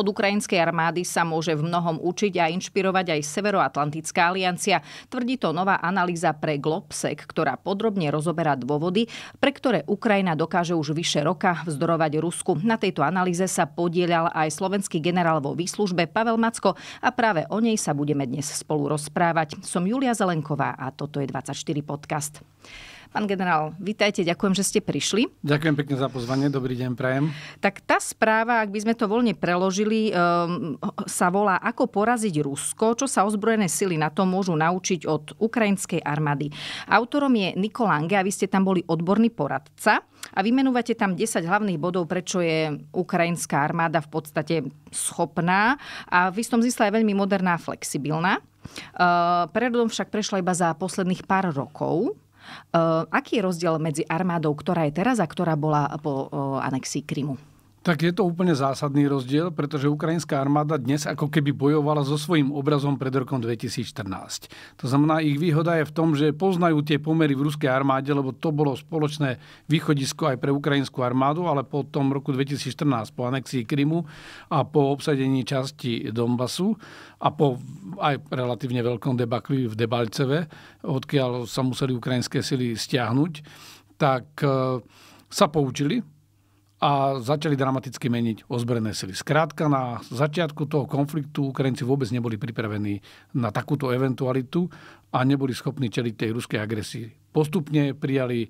Od ukrajinskej armády sa môže v mnohom učiť a inšpirovať aj Severoatlantická aliancia, tvrdí to nová analýza pre Globsec, ktorá podrobne rozoberá dôvody, pre ktoré Ukrajina dokáže už vyše roka vzdorovať Rusku. Na tejto analýze sa podielal aj slovenský generál vo výslužbe Pavel Macko a práve o nej sa budeme dnes spolu rozprávať. Som Julia Zelenková a toto je 24 podcast. Pán generál, vítajte, ďakujem, že ste prišli. Ďakujem pekne za pozvanie, dobrý deň, prajem. Tak tá správa, ak by sme to voľne preložili, ehm, sa volá Ako poraziť Rusko, čo sa ozbrojené sily na to môžu naučiť od ukrajinskej armády. Autorom je Nikol Lange a vy ste tam boli odborný poradca a vymenúvate tam 10 hlavných bodov, prečo je ukrajinská armáda v podstate schopná a v istom zmysle aj veľmi moderná a flexibilná. Uh, ehm, Prerodom však prešla iba za posledných pár rokov. Ehm, aký je rozdiel medzi armádou, ktorá je teraz a ktorá bola po eh, anexii Krymu? Tak je to úplne zásadný rozdiel, pretože ukrajinská armáda dnes ako keby bojovala so svojím obrazom pred rokom 2014. To znamená, ich výhoda je v tom, že poznajú tie pomery v ruskej armáde, lebo to bolo spoločné východisko aj pre ukrajinskú armádu, ale po tom roku 2014, po anexii Krymu a po obsadení časti Donbasu a po aj relatívne veľkom debakli v Debalceve, odkiaľ sa museli ukrajinské sily stiahnuť, tak eh, sa poučili a začali dramaticky meniť ozbrojené sily. Skrátka, na začiatku toho konfliktu Ukrajinci vôbec neboli pripravení na takúto eventualitu a neboli schopní čeliť tej ruskej agresii. Postupne prijali e,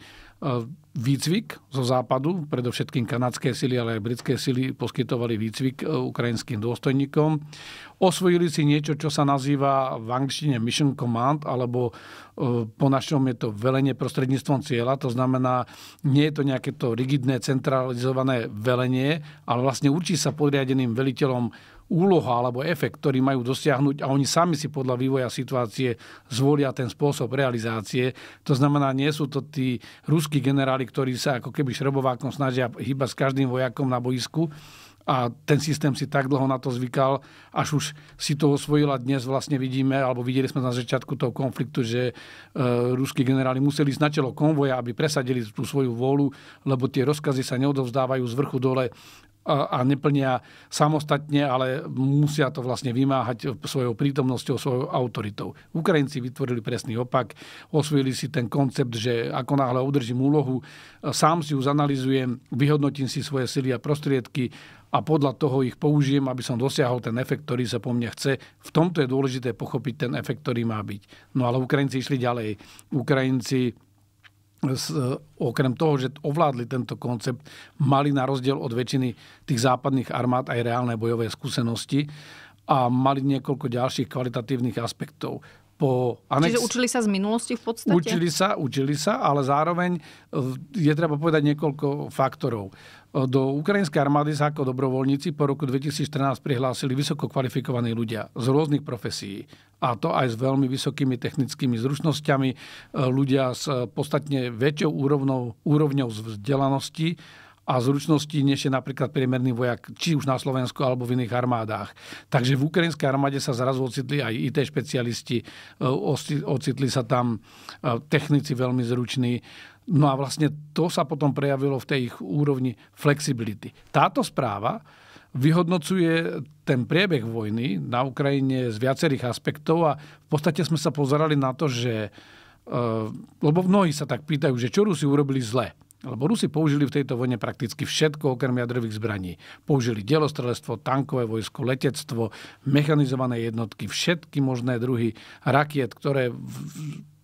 výcvik zo západu, predovšetkým kanadské sily, ale aj britské sily poskytovali výcvik e, ukrajinským dôstojníkom. Osvojili si niečo, čo sa nazýva v angličtine Mission Command, alebo e, po našom je to velenie prostredníctvom cieľa, to znamená, nie je to nejaké to rigidné centralizované velenie, ale vlastne určí sa podriadeným veliteľom úloha alebo efekt, ktorý majú dosiahnuť a oni sami si podľa vývoja situácie zvolia ten spôsob realizácie. To znamená, nie sú to tí ruskí generáli, ktorí sa ako keby šrobovákom snažia hýbať s každým vojakom na boisku, a ten systém si tak dlho na to zvykal, až už si to osvojila. Dnes vlastne vidíme, alebo videli sme na začiatku toho konfliktu, že e, ruskí generáli museli ísť na čelo konvoja, aby presadili tú svoju vôľu, lebo tie rozkazy sa neodovzdávajú z vrchu dole a neplnia samostatne, ale musia to vlastne vymáhať svojou prítomnosťou, svojou autoritou. Ukrajinci vytvorili presný opak, osvojili si ten koncept, že ako náhle udržím úlohu, e, sám si ju zanalizujem, vyhodnotím si svoje sily a prostriedky a podľa toho ich použijem, aby som dosiahol ten efekt, ktorý sa po mne chce. V tomto je dôležité pochopiť ten efekt, ktorý má byť. No ale Ukrajinci išli ďalej. Ukrajinci E, okrem toho, že ovládli tento koncept, mali na rozdiel od väčšiny tých západných armád aj reálne bojové skúsenosti a mali niekoľko ďalších kvalitatívnych aspektov. Po anex... Čiže učili sa z minulosti v podstate? Učili sa, učili sa, ale zároveň e, je treba povedať niekoľko faktorov. Do ukrajinskej armády sa ako dobrovoľníci po roku 2014 prihlásili vysoko kvalifikovaní ľudia z rôznych profesí. A to aj s veľmi vysokými technickými zručnosťami, e, ľudia s e, podstatne väčšou úrovnou, úrovňou vzdelanosti a zručnosti než je napríklad priemerný vojak, či už na Slovensku alebo v iných armádách. Takže v ukrajinskej armáde sa zrazu ocitli aj IT špecialisti, e, ocitli sa tam technici veľmi zruční No a vlastne to sa potom prejavilo v tej ich úrovni flexibility. Táto správa vyhodnocuje ten priebeh vojny na Ukrajine z viacerých aspektov a v podstate sme sa pozerali na to, že e, lebo mnohí sa tak pýtajú, že čo Rusi urobili zle. Lebo Rusi použili v tejto vojne prakticky všetko okrem jadrových zbraní. Použili delostrelectvo, tankové vojsko, letectvo, mechanizované jednotky, všetky možné druhy rakiet, ktoré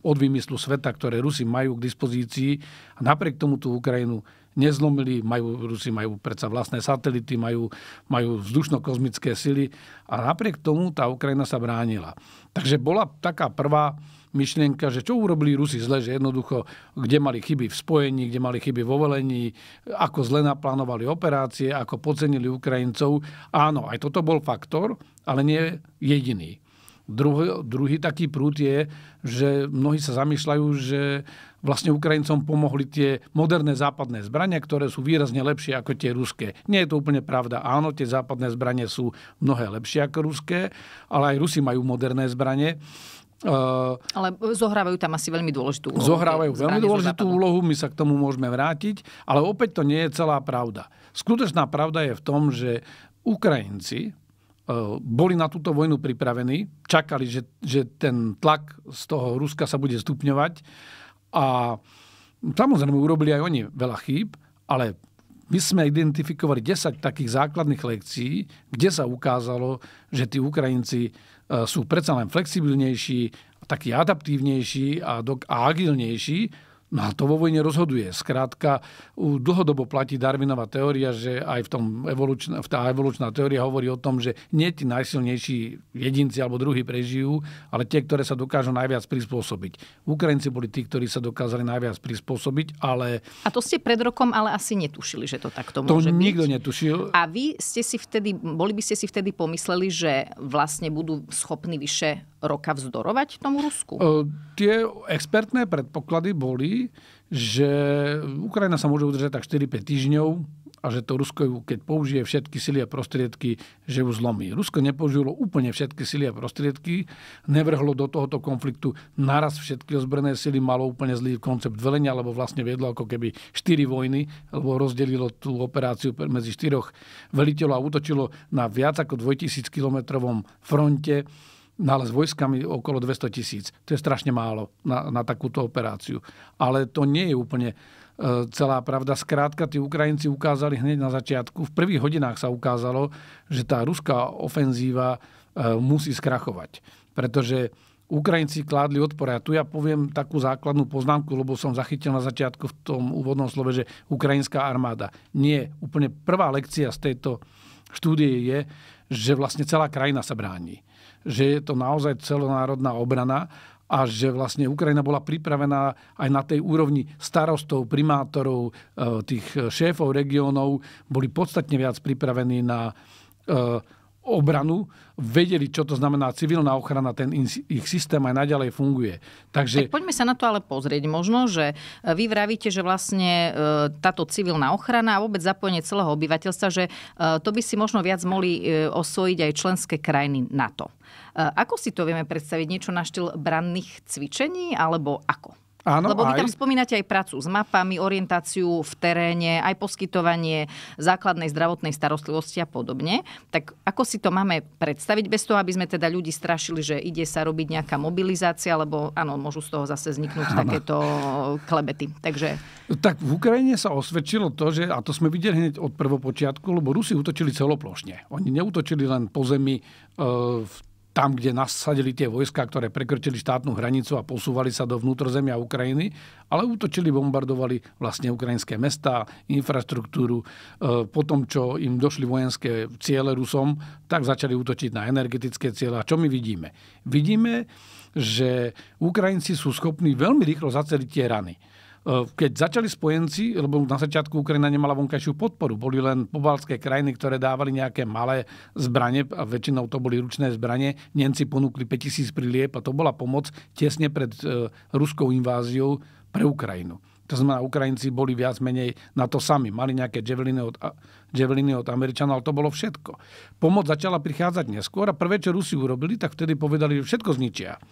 od vymyslu sveta, ktoré Rusi majú k dispozícii. A napriek tomu tú Ukrajinu nezlomili, majú, Rusi majú predsa vlastné satelity, majú, majú vzdušno-kozmické sily a napriek tomu tá Ukrajina sa bránila. Takže bola taká prvá myšlienka, že čo urobili Rusi zle, že jednoducho, kde mali chyby v spojení, kde mali chyby vo velení, ako zle naplánovali operácie, ako podcenili Ukrajincov. Áno, aj toto bol faktor, ale nie jediný. Druhý, druhý taký prúd je, že mnohí sa zamýšľajú, že vlastne Ukrajincom pomohli tie moderné západné zbrania, ktoré sú výrazne lepšie ako tie ruské. Nie je to úplne pravda. Áno, tie západné zbranie sú mnohé lepšie ako ruské, ale aj Rusi majú moderné zbranie. Uh, ale zohrávajú tam asi veľmi dôležitú úlohu. Zohrávajú veľmi dôležitú úlohu, my sa k tomu môžeme vrátiť, ale opäť to nie je celá pravda. Skutočná pravda je v tom, že Ukrajinci Eh, boli na túto vojnu pripravení, čakali, že, že ten tlak z toho Ruska sa bude stupňovať a samozrejme urobili aj oni veľa chýb, ale my sme identifikovali 10 takých základných lekcií, kde sa ukázalo, že tí Ukrajinci eh, sú predsa len flexibilnejší, takí adaptívnejší a, dok- a agilnejší No a to vo vojne rozhoduje. Skrátka, dlhodobo platí Darwinová teória, že aj v tom evolučná, tá evolučná teória hovorí o tom, že nie tí najsilnejší jedinci alebo druhí prežijú, ale tie, ktoré sa dokážu najviac prispôsobiť. Ukrajinci boli tí, ktorí sa dokázali najviac prispôsobiť, ale... A to ste pred rokom ale asi netušili, že to takto to môže nikto netušil. A vy ste si vtedy, boli by ste si vtedy pomysleli, že vlastne budú schopní vyše roka vzdorovať tomu Rusku? E, tie expertné predpoklady boli, že Ukrajina sa môže udržať tak 4-5 týždňov a že to Rusko, keď použije všetky sily a prostriedky, že ju zlomí. Rusko nepoužilo úplne všetky sily a prostriedky, nevrhlo do tohoto konfliktu naraz všetky ozbrojené sily, malo úplne zlý koncept velenia, lebo vlastne viedlo ako keby štyri vojny, lebo rozdelilo tú operáciu medzi štyroch veliteľov a útočilo na viac ako 2000 kilometrovom fronte nález vojskami okolo 200 tisíc. To je strašne málo na, na takúto operáciu. Ale to nie je úplne e, celá pravda. Skrátka, tí Ukrajinci ukázali hneď na začiatku, v prvých hodinách sa ukázalo, že tá ruská ofenzíva e, musí skrachovať. Pretože Ukrajinci kládli odpor. A tu ja poviem takú základnú poznámku, lebo som zachytil na začiatku v tom úvodnom slove, že ukrajinská armáda. Nie. Úplne prvá lekcia z tejto štúdie je, že vlastne celá krajina sa bráni že je to naozaj celonárodná obrana a že vlastne Ukrajina bola pripravená aj na tej úrovni starostov, primátorov, e, tých šéfov regiónov, boli podstatne viac pripravení na e, obranu, vedeli, čo to znamená civilná ochrana, ten ich systém aj naďalej funguje. Takže... Tak poďme sa na to ale pozrieť. Možno, že e, vy vravíte, že vlastne e, táto civilná ochrana a vôbec zapojenie celého obyvateľstva, že e, to by si možno viac mohli osvojiť aj členské krajiny NATO. Ako si to vieme predstaviť? Niečo na štýl branných cvičení alebo ako? Áno, Lebo vy tam spomínate aj prácu s mapami, orientáciu v teréne, aj poskytovanie základnej zdravotnej starostlivosti a podobne. Tak ako si to máme predstaviť bez toho, aby sme teda ľudí strašili, že ide sa robiť nejaká mobilizácia, lebo áno, môžu z toho zase vzniknúť áno. takéto klebety. Takže... Tak v Ukrajine sa osvedčilo to, že, a to sme videli hneď od prvopočiatku, lebo Rusi útočili celoplošne. Oni neútočili len po zemi e, v tam, kde nasadili tie vojska, ktoré prekrčili štátnu hranicu a posúvali sa do vnútrozemia Ukrajiny, ale útočili, bombardovali vlastne ukrajinské mesta, infraštruktúru. E, po tom, čo im došli vojenské ciele Rusom, tak začali útočiť na energetické ciele. A čo my vidíme? Vidíme, že Ukrajinci sú schopní veľmi rýchlo zaceliť tie rany Eh, keď začali spojenci, lebo na začiatku Ukrajina nemala vonkajšiu podporu, boli len pobalské krajiny, ktoré dávali nejaké malé zbranie, a väčšinou to boli ručné zbranie. Nemci ponúkli 5000 priliep a to bola pomoc tesne pred eh, ruskou inváziou pre Ukrajinu. To znamená, Ukrajinci boli viac menej na to sami. Mali nejaké javeliny od, javeliny od Američanov, ale to bolo všetko. Pomoc začala prichádzať neskôr a prvé, čo Rusi urobili, tak vtedy povedali, že všetko zničia.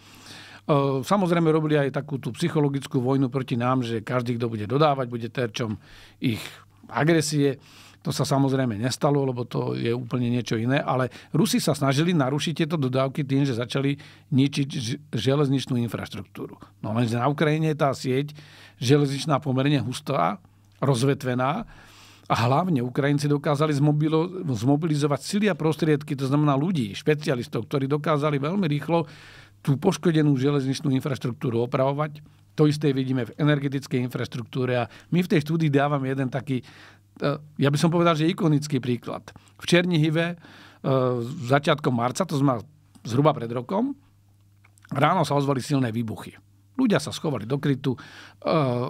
Samozrejme robili aj takú tú psychologickú vojnu proti nám, že každý, kto bude dodávať, bude terčom ich agresie. To sa samozrejme nestalo, lebo to je úplne niečo iné, ale Rusi sa snažili narušiť tieto dodávky tým, že začali ničiť železničnú infraštruktúru. No lenže na Ukrajine je tá sieť železničná pomerne hustá, rozvetvená a hlavne Ukrajinci dokázali zmobilizovať sily a prostriedky, to znamená ľudí, špecialistov, ktorí dokázali veľmi rýchlo tú poškodenú železničnú infraštruktúru opravovať. To isté vidíme v energetickej infraštruktúre a my v tej štúdii dávame jeden taký, eh, ja by som povedal, že ikonický príklad. V Černihive eh, začiatkom marca, to sme zhruba pred rokom, ráno sa ozvali silné výbuchy. Ľudia sa schovali do krytu eh,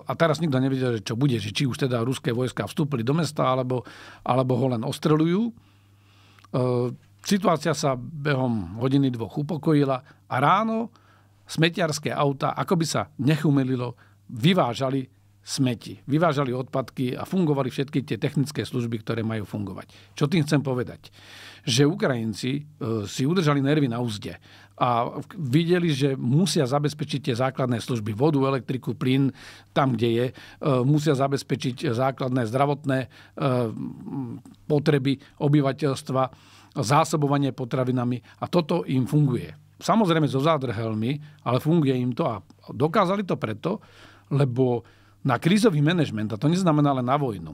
a teraz nikto nevedel, čo bude, že či už teda ruské vojska vstúpili do mesta, alebo, alebo ho len ostrelujú. Situácia sa behom hodiny dvoch upokojila a ráno smetiarské auta, ako by sa nechumelilo, vyvážali smeti, vyvážali odpadky a fungovali všetky tie technické služby, ktoré majú fungovať. Čo tým chcem povedať? Že Ukrajinci e, si udržali nervy na úzde a videli, že musia zabezpečiť tie základné služby, vodu, elektriku, plyn, tam, kde je, e, musia zabezpečiť základné zdravotné e, potreby obyvateľstva, zásobovanie potravinami a toto im funguje samozrejme so zádrhelmi, ale funguje im to a dokázali to preto, lebo na krízový manažment, a to neznamená len na vojnu,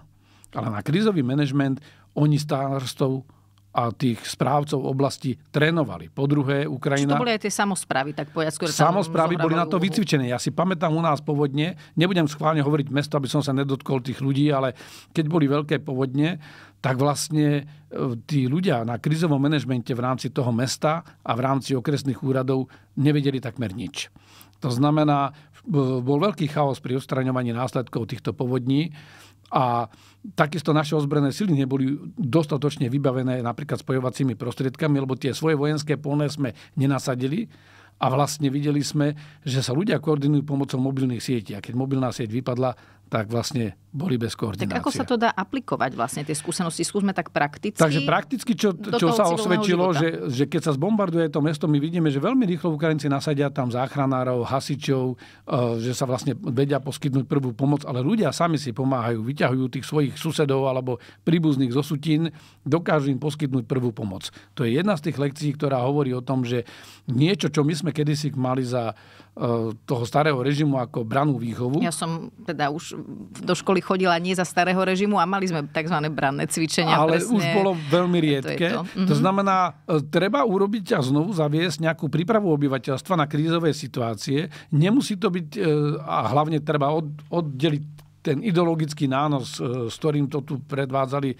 ale na krízový manažment oni starostov a tých správcov oblasti trénovali. Po druhé, Ukrajina... Čiže to boli aj tie samozprávy, tak povedať, skôr Samozprávy boli na to úlohu. vycvičené. Ja si pamätám u nás povodne, nebudem schválne hovoriť mesto, aby som sa nedotkol tých ľudí, ale keď boli veľké povodne, tak vlastne e, tí ľudia na krizovom manažmente v rámci toho mesta a v rámci okresných úradov nevedeli takmer nič. To znamená, bol veľký chaos pri odstraňovaní následkov týchto povodní a takisto naše ozbrojené sily neboli dostatočne vybavené napríklad spojovacími prostriedkami, lebo tie svoje vojenské polné sme nenasadili. A vlastne videli sme, že sa ľudia koordinujú pomocou mobilných sietí. A keď mobilná sieť vypadla, tak vlastne boli bez koordinácie. Tak ako sa to dá aplikovať vlastne, tie skúsenosti? Skúsme tak prakticky. Takže prakticky, čo, čo sa osvedčilo, že, že keď sa zbombarduje to mesto, my vidíme, že veľmi rýchlo Ukrajinci nasadia tam záchranárov, hasičov, e, že sa vlastne vedia poskytnúť prvú pomoc, ale ľudia sami si pomáhajú, vyťahujú tých svojich susedov alebo príbuzných zo sutín, dokážu im poskytnúť prvú pomoc. To je jedna z tých lekcií, ktorá hovorí o tom, že niečo, čo my sme kedysi mali za Eh, toho starého režimu ako branú výchovu. Ja som teda už do školy chodila nie za starého režimu a mali sme tzv. branné cvičenia. Ale presne. už bolo veľmi riedke. To, to. Mm-hmm. to znamená, eh, treba urobiť a znovu zaviesť nejakú prípravu obyvateľstva na krízové situácie. Nemusí to byť eh, a hlavne treba od, oddeliť ten ideologický nános, s ktorým to tu predvádzali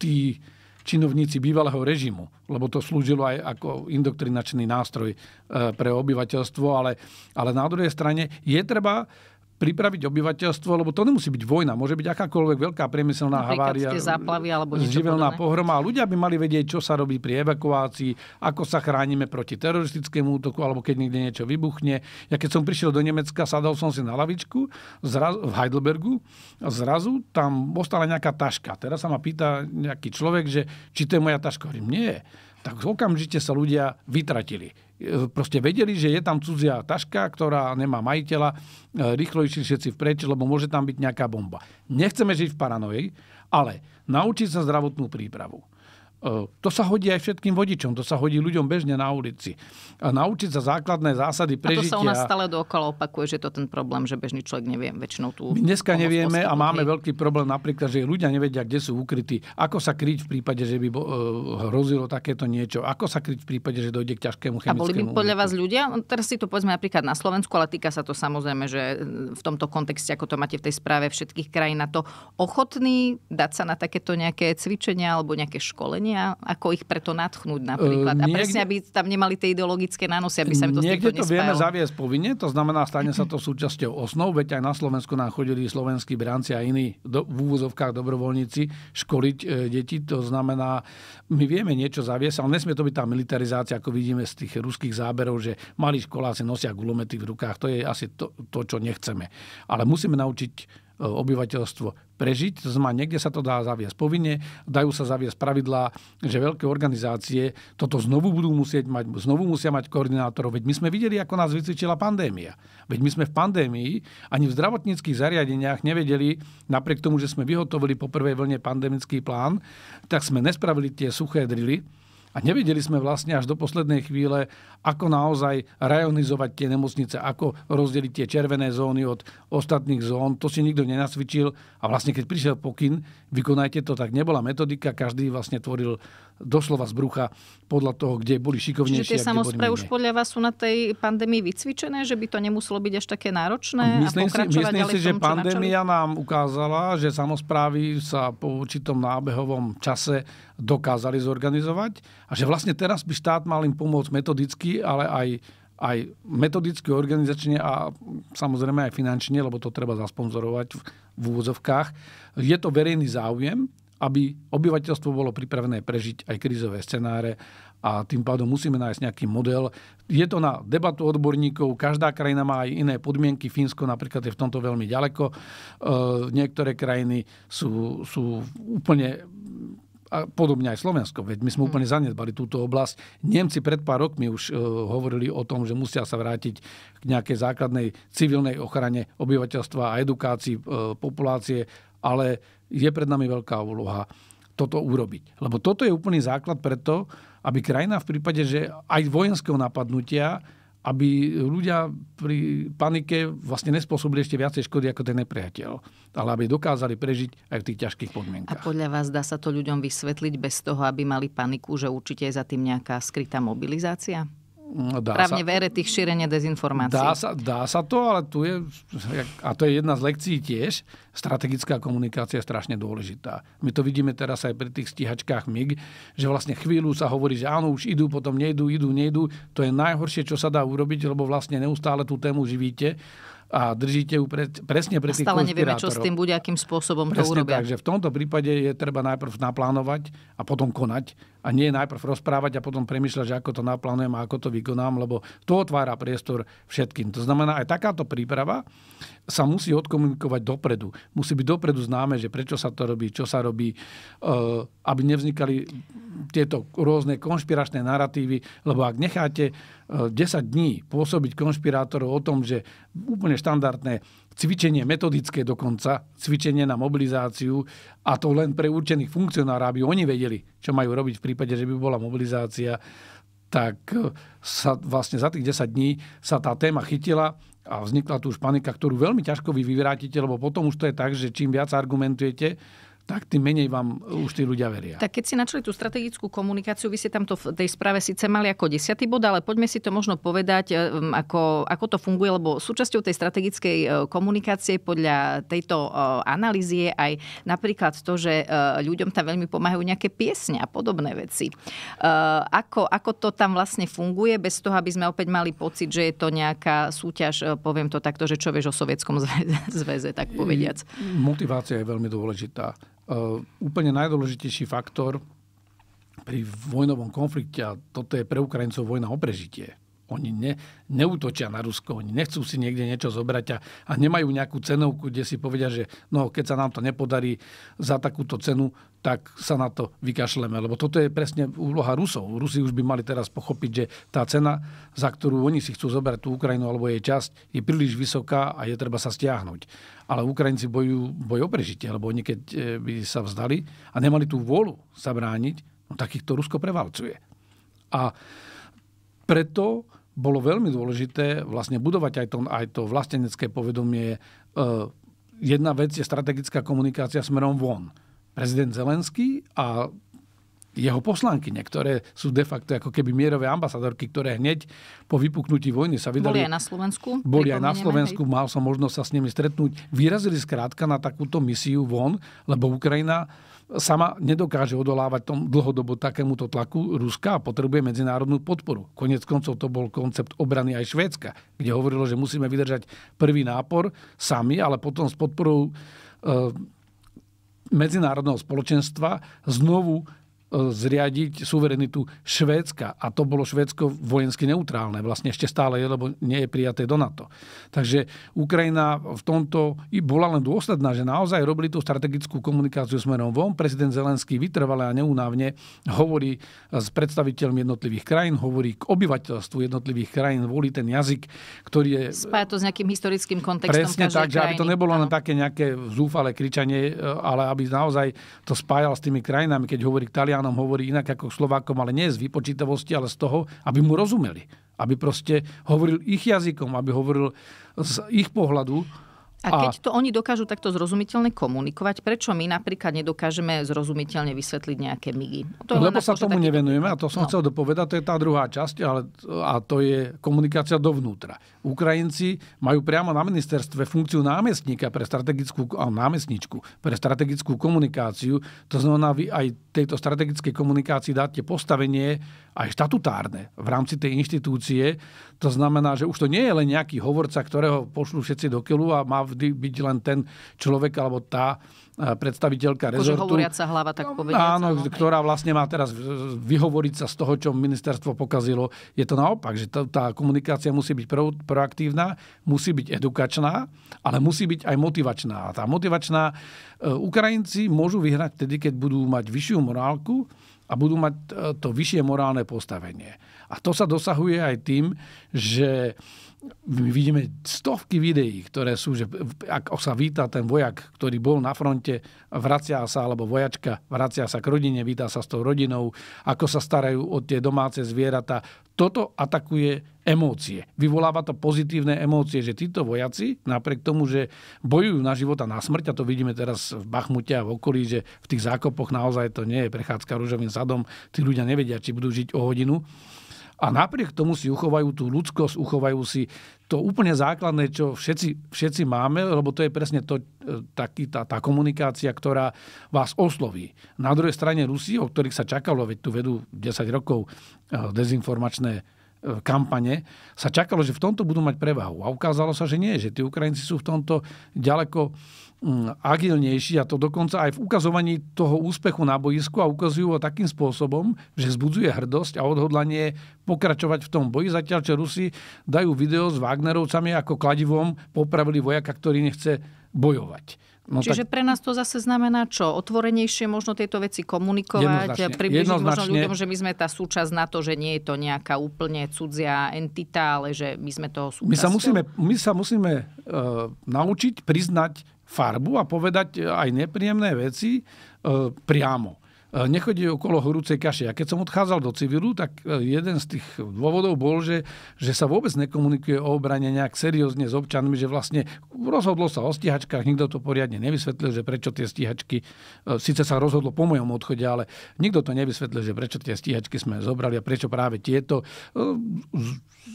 tí činovníci bývalého režimu, lebo to slúžilo aj ako indoktrinačný nástroj eh, pre obyvateľstvo, ale, ale na druhej strane je treba pripraviť obyvateľstvo, lebo to nemusí byť vojna, môže byť akákoľvek veľká priemyselná havária, záplavy, alebo živelná pohroma. Ľudia by mali vedieť, čo sa robí pri evakuácii, ako sa chránime proti teroristickému útoku, alebo keď niekde niečo vybuchne. Ja keď som prišiel do Nemecka, sadol som si na lavičku zrazu, v Heidelbergu a zrazu tam ostala nejaká taška. Teraz sa ma pýta nejaký človek, že či to je moja taška. Hovorím, nie. Tak okamžite sa ľudia vytratili proste vedeli, že je tam cudzia taška, ktorá nemá majiteľa, e, rýchlo išli všetci vpreč, lebo môže tam byť nejaká bomba. Nechceme žiť v paranoji, ale naučiť sa zdravotnú prípravu. E, to sa hodí aj všetkým vodičom, to sa hodí ľuďom bežne na ulici. A naučiť sa základné zásady prežitia. A to sa u nás stále dokola opakuje, že to ten problém, že bežný človek nevie väčšinou tú... My dneska nevieme a máme hej. veľký problém napríklad, že ľudia nevedia, kde sú ukrytí, ako sa kryť v prípade, že by bo, e, hrozilo takéto niečo, ako sa kryť v prípade, že dojde k ťažkému chemickému A boli by podľa vás ľudia, teraz si to povedzme napríklad na Slovensku, ale týka sa to samozrejme, že e, v tomto kontexte, ako to máte v tej správe všetkých krajín, na to ochotní dať sa na takéto nejaké cvičenia alebo nejaké školenie a ako ich preto natchnúť napríklad. E, a niekde, presne, aby tam nemali tie ideologické nánosy, aby sa im to Niekde to vieme zaviesť povinne, to znamená, stane sa to súčasťou osnov, veď aj na Slovensku nám chodili slovenskí branci a iní do, v úvozovkách dobrovoľníci školiť e, deti, to znamená, my vieme niečo zaviesť, ale nesmie to byť tá militarizácia, ako vidíme z tých ruských záberov, že mali školáci nosia gulomety v rukách, to je asi to, to čo nechceme. Ale musíme naučiť E, obyvateľstvo prežiť. To znamená, niekde sa to dá zaviesť povinne, dajú sa zaviesť pravidlá, že veľké organizácie toto znovu budú musieť mať, znovu musia mať koordinátorov. Veď my sme videli, ako nás vycvičila pandémia. Veď my sme v pandémii ani v zdravotníckých zariadeniach nevedeli, napriek tomu, že sme vyhotovili po prvej vlne pandemický plán, tak sme nespravili tie suché drily, a nevedeli sme vlastne až do poslednej chvíle, ako naozaj rajonizovať tie nemocnice, ako rozdeliť tie červené zóny od ostatných zón. To si nikto nenasvičil a vlastne keď prišiel pokyn, vykonajte to, tak nebola metodika, každý vlastne tvoril doslova z brucha podľa toho, kde boli šikovnejšie. Čiže tie samozpre už podľa vás sú na tej pandémii vycvičené, že by to nemuselo byť až také náročné? Myslím a si, myslím si tom, že pandémia načali? nám ukázala, že samozprávy sa po určitom nábehovom čase dokázali zorganizovať a že vlastne teraz by štát mal im pomôcť metodicky, ale aj aj metodicky, organizačne a samozrejme aj finančne, lebo to treba zasponzorovať v, v úvodzovkách. Je to verejný záujem, aby obyvateľstvo bolo pripravené prežiť aj krizové scenáre a tým pádom musíme nájsť nejaký model. Je to na debatu odborníkov, každá krajina má aj iné podmienky, Fínsko napríklad je v tomto veľmi ďaleko, e, niektoré krajiny sú, sú úplne a podobne aj Slovensko, veď my sme hm. úplne zanedbali túto oblasť. Nemci pred pár rokmi už e, hovorili o tom, že musia sa vrátiť k nejakej základnej civilnej ochrane obyvateľstva a edukácii e, populácie, ale je pred nami veľká úloha toto urobiť. Lebo toto je úplný základ preto, aby krajina v prípade, že aj vojenského napadnutia, aby ľudia pri panike vlastne nespôsobili ešte viacej škody ako ten nepriateľ. Ale aby dokázali prežiť aj v tých ťažkých podmienkach. A podľa vás dá sa to ľuďom vysvetliť bez toho, aby mali paniku, že určite je za tým nejaká skrytá mobilizácia? Dá Právne sa, vere tých šírenie dezinformácií. Dá sa, dá sa to, ale tu je, a to je jedna z lekcií tiež, strategická komunikácia je strašne dôležitá. My to vidíme teraz aj pri tých stíhačkách MIG, že vlastne chvíľu sa hovorí, že áno, už idú, potom nejdú, idú, nejdú. To je najhoršie, čo sa dá urobiť, lebo vlastne neustále tú tému živíte a držíte ju pred, presne pre tých a stále nevieme, čo s tým bude, akým spôsobom presne to urobia. Takže v tomto prípade je treba najprv naplánovať a potom konať. A nie najprv rozprávať a potom premyšľať, že ako to naplánujem a ako to vykonám, lebo to otvára priestor všetkým. To znamená, aj takáto príprava sa musí odkomunikovať dopredu. Musí byť dopredu známe, že prečo sa to robí, čo sa robí, eh, aby nevznikali tieto rôzne konšpiračné narratívy, lebo ak necháte 10 eh, dní pôsobiť konšpirátorov o tom, že úplne štandardné cvičenie metodické dokonca, cvičenie na mobilizáciu a to len pre určených funkcionárov, aby oni vedeli, čo majú robiť v prípade, že by bola mobilizácia, tak eh, sa vlastne za tých 10 dní sa tá téma chytila a vznikla tu už panika, ktorú veľmi ťažko vy vyvrátite, lebo potom už to je tak, že čím viac argumentujete, tak tým menej vám už tí ľudia veria. Tak keď si načali tú strategickú komunikáciu, vy ste tam to v tej správe síce mali ako desiatý bod, ale poďme si to možno povedať, e, ako, ako to funguje, lebo súčasťou tej strategickej e, komunikácie podľa tejto e, analýzy je aj napríklad to, že ľuďom tam veľmi pomáhajú nejaké piesne a podobné veci. Ako, ako to tam vlastne funguje, bez toho, aby sme opäť mali pocit, že je to nejaká súťaž, poviem to takto, že čo vieš o Sovietskom zväze, tak povediac. Motivácia je veľmi dôležitá Eh, úplne najdôležitejší faktor pri vojnovom konflikte, a toto je pre Ukrajincov vojna o prežitie, oni ne, neutočia na Rusko, oni nechcú si niekde niečo zobrať a, a nemajú nejakú cenovku, kde si povedia, že no, keď sa nám to nepodarí za takúto cenu, tak sa na to vykašleme. Lebo toto je presne úloha Rusov. Rusi už by mali teraz pochopiť, že tá cena, za ktorú oni si chcú zobrať tú Ukrajinu alebo jej časť, je príliš vysoká a je treba sa stiahnuť. Ale Ukrajinci bojujú boj o prežitie, lebo oni keď e, by sa vzdali a nemali tú vôľu sa brániť, no tak ich to Rusko prevalcuje. A preto bolo veľmi dôležité vlastne budovať aj to, aj to vlastenecké povedomie. E, jedna vec je strategická komunikácia smerom von. Prezident Zelenský a jeho poslanky, ktoré sú de facto ako keby mierové ambasadorky, ktoré hneď po vypuknutí vojny sa vydali. Boli aj na Slovensku. Boli aj na Slovensku, hej. mal som možnosť sa s nimi stretnúť. Vyrazili skrátka na takúto misiu von, lebo Ukrajina sama nedokáže odolávať tom dlhodobo takémuto tlaku Ruska a potrebuje medzinárodnú podporu. Konec koncov to bol koncept obrany aj Švédska, kde hovorilo, že musíme vydržať prvý nápor sami, ale potom s podporou e, medzinárodného spoločenstva znovu E, zriadiť suverenitu Švédska. A to bolo Švédsko vojensky neutrálne. Vlastne ešte stále je, lebo nie je prijaté do NATO. Takže Ukrajina v tomto bola len dôsledná, že naozaj robili tú strategickú komunikáciu smerom von. Prezident Zelenský vytrvale a neunávne hovorí s predstaviteľmi jednotlivých krajín, hovorí k obyvateľstvu jednotlivých krajín, volí ten jazyk, ktorý je... Spája to s nejakým historickým kontextom. Presne tak, krajiny. že aby to nebolo len také nejaké zúfale kričanie, e, ale aby naozaj to spájal s tými krajinami, keď hovorí k Talianom Talianom hovorí inak ako Slovákom, ale nie z vypočítavosti, ale z toho, aby mu rozumeli. Aby proste hovoril ich jazykom, aby hovoril z ich pohľadu a keď to oni dokážu takto zrozumiteľne komunikovať, prečo my napríklad nedokážeme zrozumiteľne vysvetliť nejaké migy? To Lebo sa tomu nevenujeme a to som no. chcel dopovedať, to je tá druhá časť ale, a to je komunikácia dovnútra. Ukrajinci majú priamo na ministerstve funkciu námestníka pre strategickú, a námestničku pre strategickú komunikáciu. To znamená, vy aj tejto strategickej komunikácii dáte postavenie aj štatutárne v rámci tej inštitúcie. To znamená, že už to nie je len nejaký hovorca, ktorého pošlú všetci do keľu a má v vždy byť len ten človek alebo tá e, predstaviteľka akože rezortu. hovoriaca hlava, tak no, povedať. Áno, áno, ktorá vlastne má teraz vyhovoriť sa z toho, čo ministerstvo pokazilo. Je to naopak, že tá komunikácia musí byť pro, proaktívna, musí byť edukačná, ale musí byť aj motivačná. A tá motivačná, e, Ukrajinci môžu vyhrať tedy, keď budú mať vyššiu morálku a budú mať e, to vyššie morálne postavenie. A to sa dosahuje aj tým, že my vidíme stovky videí, ktoré sú, že ak sa víta ten vojak, ktorý bol na fronte, vracia sa, alebo vojačka, vracia sa k rodine, víta sa s tou rodinou, ako sa starajú o tie domáce zvieratá. Toto atakuje emócie. Vyvoláva to pozitívne emócie, že títo vojaci, napriek tomu, že bojujú na života na smrť, a to vidíme teraz v Bachmute a v okolí, že v tých zákopoch naozaj to nie je prechádzka rúžovým sadom, tí ľudia nevedia, či budú žiť o hodinu, a napriek tomu si uchovajú tú ľudskosť, uchovajú si to úplne základné, čo všetci, všetci máme, lebo to je presne to, e, taký, tá, tá komunikácia, ktorá vás osloví. Na druhej strane Rusi, o ktorých sa čakalo, veď tu vedú 10 rokov e, dezinformačné e, kampane, sa čakalo, že v tomto budú mať prevahu. A ukázalo sa, že nie, že tí Ukrajinci sú v tomto ďaleko Mm, agilnejší a to dokonca aj v ukazovaní toho úspechu na boisku a ukazujú ho takým spôsobom, že zbudzuje hrdosť a odhodlanie pokračovať v tom boji, zatiaľ čo Rusi dajú video s Wagnerovcami ako kladivom popravili vojaka, ktorý nechce bojovať. No Čiže tak... pre nás to zase znamená čo? Otvorenejšie možno tieto veci komunikovať, jednoznačne, približiť jednoznačne. možno ľuďom, že my sme tá súčasť na to, že nie je to nejaká úplne cudzia entita, ale že my sme toho súčasťou. My sa musíme, my sa musíme uh, naučiť priznať farbu a povedať aj nepríjemné veci e, priamo. E, nechodí okolo horúcej kaše. A keď som odchádzal do civilu, tak e, jeden z tých dôvodov bol, že, že sa vôbec nekomunikuje o obrane nejak seriózne s občanmi, že vlastne rozhodlo sa o stíhačkách, nikto to poriadne nevysvetlil, že prečo tie stíhačky, e, síce sa rozhodlo po mojom odchode, ale nikto to nevysvetlil, že prečo tie stíhačky sme zobrali a prečo práve tieto.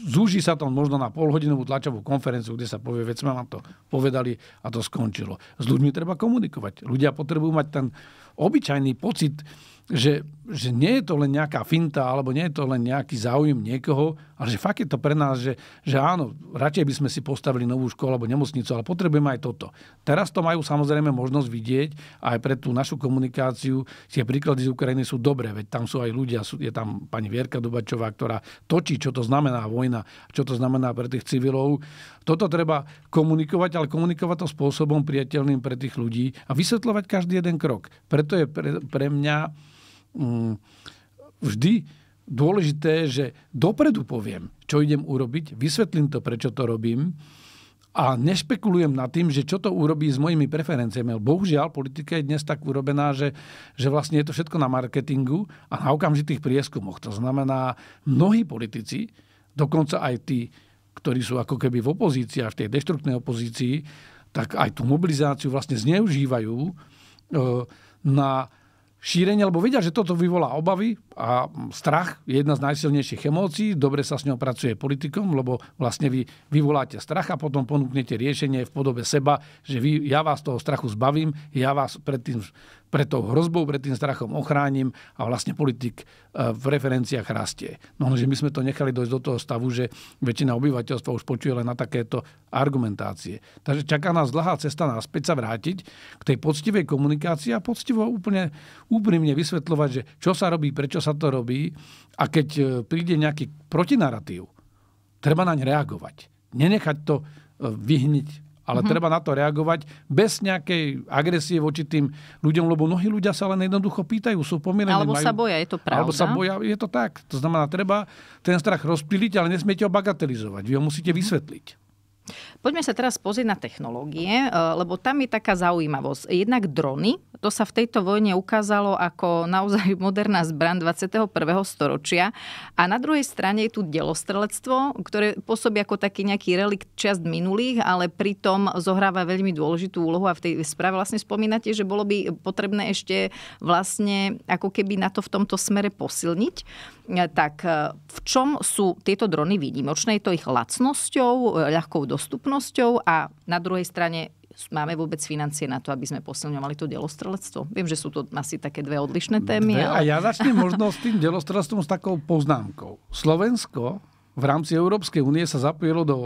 Zúži sa to možno na polhodinovú tlačovú konferenciu, kde sa povie, veď sme vám to povedali a to skončilo. S ľuďmi treba komunikovať. Ľudia potrebujú mať ten obyčajný pocit, že, že nie je to len nejaká finta, alebo nie je to len nejaký záujem niekoho, ale že fakt je to pre nás, že, že áno, radšej by sme si postavili novú školu alebo nemocnicu, ale potrebujeme aj toto. Teraz to majú samozrejme možnosť vidieť aj pre tú našu komunikáciu. Tie príklady z Ukrajiny sú dobré, veď tam sú aj ľudia, sú, je tam pani Vierka Dubačová, ktorá točí, čo to znamená vojna, čo to znamená pre tých civilov. Toto treba komunikovať, ale komunikovať to spôsobom priateľným pre tých ľudí a vysvetľovať každý jeden krok. Preto je pre, pre mňa mm, vždy dôležité, že dopredu poviem, čo idem urobiť, vysvetlím to, prečo to robím a nešpekulujem nad tým, že čo to urobí s mojimi preferenciami. Bohužiaľ, politika je dnes tak urobená, že, že vlastne je to všetko na marketingu a na okamžitých prieskumoch. To znamená, mnohí politici, dokonca aj tí, ktorí sú ako keby v opozícii a v tej deštruktnej opozícii, tak aj tú mobilizáciu vlastne zneužívajú e, na šírenie, lebo vedia, že toto vyvolá obavy, a strach je jedna z najsilnejších emócií. Dobre sa s ňou pracuje politikom, lebo vlastne vy vyvoláte strach a potom ponúknete riešenie v podobe seba, že vy, ja vás toho strachu zbavím, ja vás pred, tým, pred tou hrozbou, pred tým strachom ochránim a vlastne politik e, v referenciách rastie. No že my sme to nechali dojsť do toho stavu, že väčšina obyvateľstva už počuje len na takéto argumentácie. Takže čaká nás dlhá cesta naspäť sa vrátiť k tej poctivej komunikácii a poctivo úplne úprimne vysvetľovať, že čo sa robí, prečo sa sa to robí. A keď e, príde nejaký protinaratív, treba naň reagovať. Nenechať to e, vyhniť ale mm-hmm. treba na to reagovať bez nejakej agresie voči tým ľuďom, lebo mnohí ľudia sa len jednoducho pýtajú, sú pomilení. Alebo majú, sa boja, je to pravda. Alebo sa boja, je to tak. To znamená, treba ten strach rozpiliť, ale nesmiete ho bagatelizovať. Vy ho musíte vysvetliť. Poďme sa teraz pozrieť na technológie, e, lebo tam je taká zaujímavosť. Jednak drony, to sa v tejto vojne ukázalo ako naozaj moderná zbran 21. storočia. A na druhej strane je tu delostrelectvo, ktoré pôsobí ako taký nejaký relikt časť minulých, ale pritom zohráva veľmi dôležitú úlohu a v tej správe vlastne spomínate, že bolo by potrebné ešte vlastne ako keby na to v tomto smere posilniť. E, tak e, v čom sú tieto drony výnimočné? Je to ich lacnosťou, e, ľahkou dostupnosťou a na druhej strane máme vôbec financie na to, aby sme posilňovali to delostrelectvo? Viem, že sú to asi také dve odlišné témy. Dve, ale... A ja začnem možno s tým delostrelectvom s takou poznámkou. Slovensko v rámci Európskej únie sa zapojilo do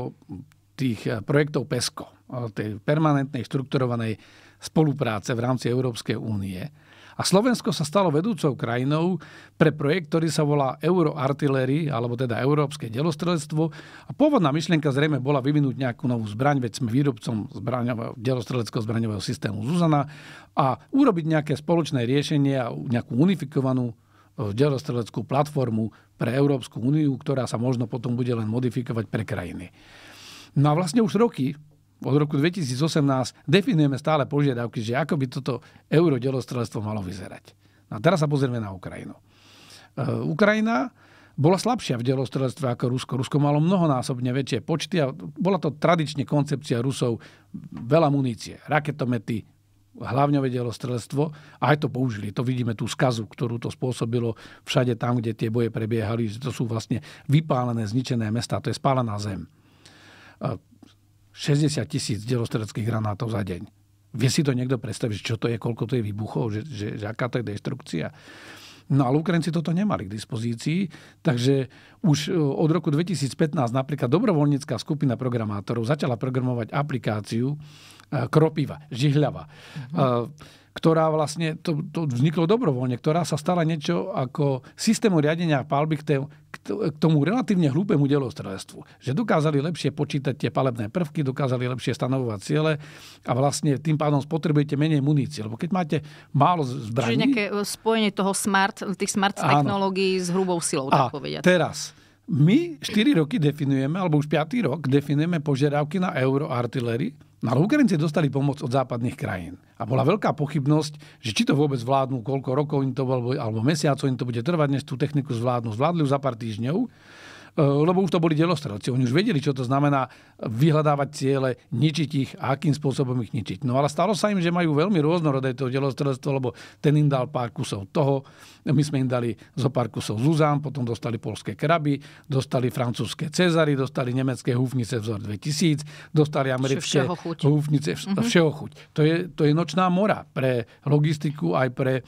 tých projektov PESCO, tej permanentnej štrukturovanej spolupráce v rámci Európskej únie. A Slovensko sa stalo vedúcou krajinou pre projekt, ktorý sa volá Euroartillery, alebo teda Európske delostrelectvo. A pôvodná myšlienka zrejme bola vyvinúť nejakú novú zbraň, veď sme výrobcom zbraňového, delostreleckého zbraňového systému Zuzana a urobiť nejaké spoločné riešenie a nejakú unifikovanú e, delostreleckú platformu pre Európsku úniu, ktorá sa možno potom bude len modifikovať pre krajiny. No a vlastne už roky od roku 2018 definujeme stále požiadavky, že ako by toto eurodelostrelstvo malo vyzerať. No a teraz sa pozrieme na Ukrajinu. E, Ukrajina bola slabšia v delostrelstve ako Rusko. Rusko malo mnohonásobne väčšie počty a bola to tradične koncepcia Rusov veľa munície, raketomety, hlavňové delostrelstvo a aj to použili. To vidíme tú skazu, ktorú to spôsobilo všade tam, kde tie boje prebiehali, že to sú vlastne vypálené, zničené mesta, to je spálená zem. E, 60 tisíc delostreckých granátov za deň. Vie si to niekto predstaviť, čo to je, koľko to je výbuchov, že, že, že aká to je destrukcia. No ale Ukrajinci toto nemali k dispozícii, takže už e, od roku 2015 napríklad dobrovoľnícká skupina programátorov začala programovať aplikáciu e, Kropiva, Žihľava, mhm. E, ktorá vlastne, to, to vzniklo dobrovoľne, ktorá sa stala niečo ako systému riadenia palby, k tomu relatívne hlúpemu delostrelstvu. Že dokázali lepšie počítať tie palebné prvky, dokázali lepšie stanovovať ciele a vlastne tým pádom spotrebujete menej munície. Lebo keď máte málo zbraní... Čiže nejaké e, spojenie toho smart, tých smart áno. technológií s hrubou silou, tak povedať. teraz, my 4 roky definujeme, alebo už 5 rok definujeme požiadavky na euro artillery, No ale Ukrajinci dostali pomoc od západných krajín. A bola veľká pochybnosť, že či to vôbec vládnu, koľko rokov im to alebo, alebo mesiacov im to bude trvať, než tú techniku zvládnu. Zvládli ju za pár týždňov, eh, lebo už to boli delostrelci. Oni už vedeli, čo to znamená vyhľadávať ciele, ničiť ich a akým spôsobom ich ničiť. No ale stalo sa im, že majú veľmi rôznorodé to delostrelectvo, lebo ten im dal pár kusov toho, my sme im dali zo pár kusov Zuzán, potom dostali polské kraby, dostali francúzske Cezary, dostali nemecké húfnice vzor 2000, dostali americké všeho chuť. húfnice mhm. mm-hmm. všeho chuť. To je, to je nočná mora pre logistiku aj pre e,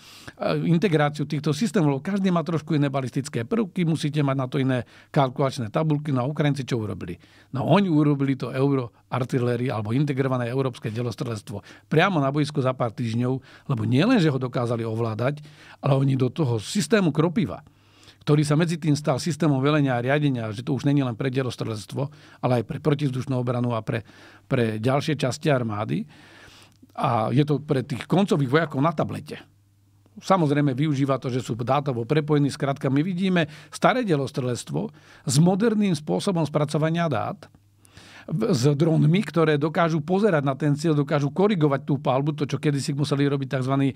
integráciu týchto systémov. Každý má trošku iné balistické prvky, musíte mať na to iné kalkulačné tabulky, no a Ukrajinci čo urobili? No oni urobili urobili to euro artilérii alebo integrované európske delostrelstvo priamo na boisku za pár týždňov, lebo nielen, že ho dokázali ovládať, ale oni do toho systému kropiva, ktorý sa medzi tým stal systémom velenia a riadenia, že to už není len pre delostrelectvo, ale aj pre protizdušnú obranu a pre, pre ďalšie časti armády. A je to pre tých koncových vojakov na tablete. Samozrejme využíva to, že sú dátovo prepojení. Skrátka, my vidíme staré delostrelectvo s moderným spôsobom spracovania dát, s dronmi, ktoré dokážu pozerať na ten cieľ, dokážu korigovať tú palbu, to, čo kedysi museli robiť tzv. Eh,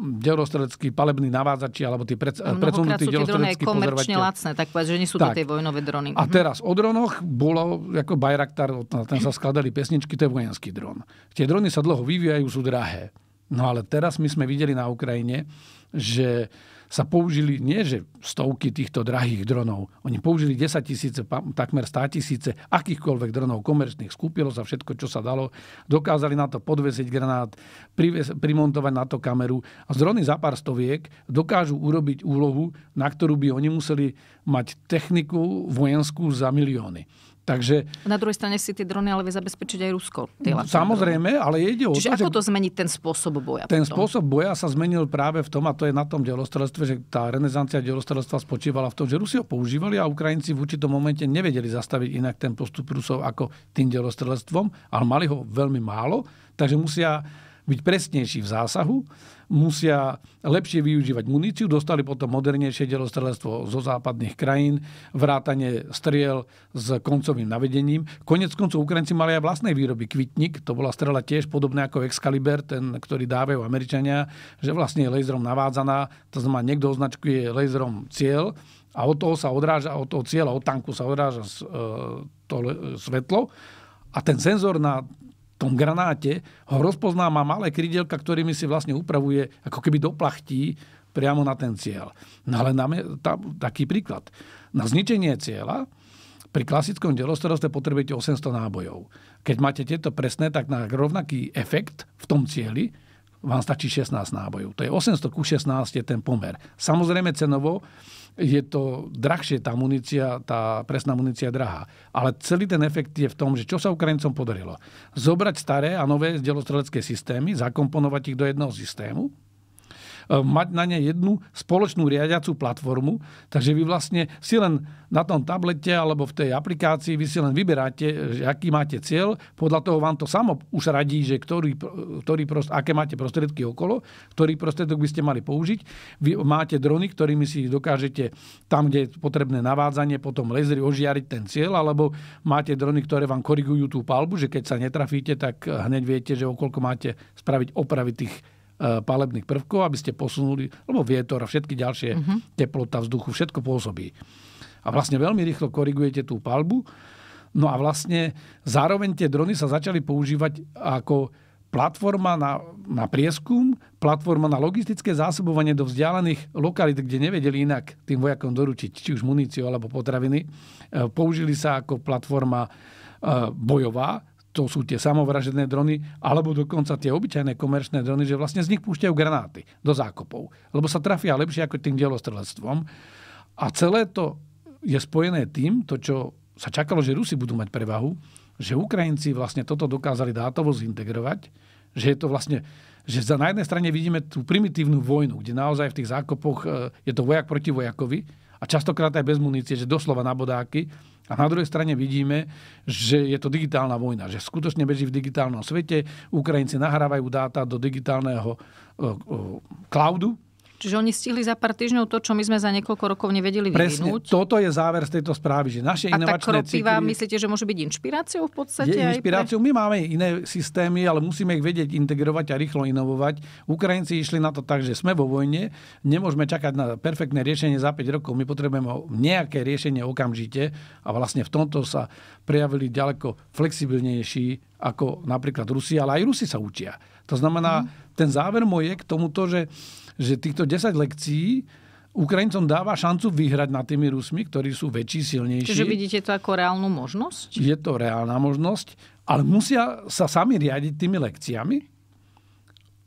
delostrelecký palebný navádzači alebo tí pred, eh, predsunutí delostredeckí komerčne lacné, tak povedz, že nie sú tak. to tie vojnové drony. A mhm. teraz o dronoch bolo ako Bayraktar, ten sa skladali pesničky, to je vojenský dron. Tie drony sa dlho vyvíjajú, sú drahé. No ale teraz my sme videli na Ukrajine, že sa použili nie že stovky týchto drahých dronov, oni použili 10 tisíce, takmer 100 tisíce akýchkoľvek dronov komerčných, skúpilo sa všetko, čo sa dalo, dokázali na to podvesiť granát, prives, primontovať na to kameru a z drony za pár stoviek dokážu urobiť úlohu, na ktorú by oni museli mať techniku vojenskú za milióny. Takže, Na druhej strane si tie drony ale vie zabezpečiť aj Rusko. Samozrejme, drony. ale ide o to, Čiže ako to zmeniť ten spôsob boja? Ten potom? spôsob boja sa zmenil práve v tom, a to je na tom delostrelectve, že tá renesancia delostrelectva spočívala v tom, že Rusi ho používali a Ukrajinci v určitom momente nevedeli zastaviť inak ten postup Rusov ako tým delostrelectvom, ale mali ho veľmi málo, takže musia byť presnejší v zásahu, musia lepšie využívať muníciu, dostali potom modernejšie delostrelectvo zo západných krajín, vrátanie striel s koncovým navedením. Konec koncov Ukrajinci mali aj vlastnej výroby kvitnik, to bola strela tiež podobná ako Excalibur, ten, ktorý dávajú Američania, že vlastne je laserom navádzaná, to znamená, niekto označkuje laserom cieľ a od toho sa odráža, od toho cieľa, od tanku sa odráža e, to svetlo a ten senzor na tom granáte ho rozpozná, má malé krydelka, ktorými si vlastne upravuje, ako keby doplachtí priamo na ten cieľ. No ale dáme tam taký príklad. Na zničenie cieľa pri klasickom delostroste potrebujete 800 nábojov. Keď máte tieto presné, tak na rovnaký efekt v tom cieli vám stačí 16 nábojov. To je 800 ku 16 je ten pomer. Samozrejme cenovo je to drahšie, tá munícia, tá presná munícia je drahá. Ale celý ten efekt je v tom, že čo sa Ukrajincom podarilo? Zobrať staré a nové zdelostrelecké systémy, zakomponovať ich do jedného systému, E, mať na ne jednu spoločnú riadiacu platformu, takže vy vlastne si len na tom tablete alebo v tej aplikácii vy si len vyberáte, aký máte cieľ, podľa toho vám to samo už radí, že ktorý, ktorý prost, aké máte prostriedky okolo, ktorý prostriedok by ste mali použiť. Vy máte drony, ktorými si dokážete tam, kde je potrebné navádzanie, potom lasery ožiariť ten cieľ, alebo máte drony, ktoré vám korigujú tú palbu, že keď sa netrafíte, tak hneď viete, že okolko máte spraviť opravy tých E, palebných prvkov, aby ste posunuli, lebo vietor a všetky ďalšie uh-huh. teplota vzduchu, všetko pôsobí. A vlastne veľmi rýchlo korigujete tú palbu. No a vlastne zároveň tie drony sa začali používať ako platforma na, na prieskum, platforma na logistické zásobovanie do vzdialených lokalít, kde nevedeli inak tým vojakom doručiť, či už muníciu alebo potraviny. E, použili sa ako platforma e, bojová, to sú tie samovražedné drony, alebo dokonca tie obyčajné komerčné drony, že vlastne z nich púšťajú granáty do zákopov, lebo sa trafia lepšie ako tým dielostrelectvom. A celé to je spojené tým, to čo sa čakalo, že Rusi budú mať prevahu, že Ukrajinci vlastne toto dokázali dátovo zintegrovať, že je to vlastne že na jednej strane vidíme tú primitívnu vojnu, kde naozaj v tých zákopoch eh, je to vojak proti vojakovi a častokrát aj bez munície, že doslova na bodáky, a na druhej strane vidíme, že je to digitálna vojna, že skutočne beží v digitálnom svete. Ukrajinci nahrávajú dáta do digitálneho e, e, cloudu, Čiže oni stihli za pár týždňov to, čo my sme za niekoľko rokov nevedeli Presne, vyvinúť. toto je záver z tejto správy, že naše a inovačné kropiva, cykly... myslíte, že môže byť inšpiráciou v podstate? Je inšpiráciou. Pre... My máme iné systémy, ale musíme ich vedieť integrovať a rýchlo inovovať. Ukrajinci išli na to tak, že sme vo vojne, nemôžeme čakať na perfektné riešenie za 5 rokov, my potrebujeme nejaké riešenie okamžite a vlastne v tomto sa prejavili ďaleko flexibilnejší ako napríklad Rusi, ale aj Rusi sa učia. To znamená, mm. ten záver môj je k tomuto, že, že týchto 10 lekcií Ukrajincom dáva šancu vyhrať nad tými Rusmi, ktorí sú väčší, silnejší. Čiže vidíte to ako reálnu možnosť? Je to reálna možnosť, ale musia sa sami riadiť tými lekciami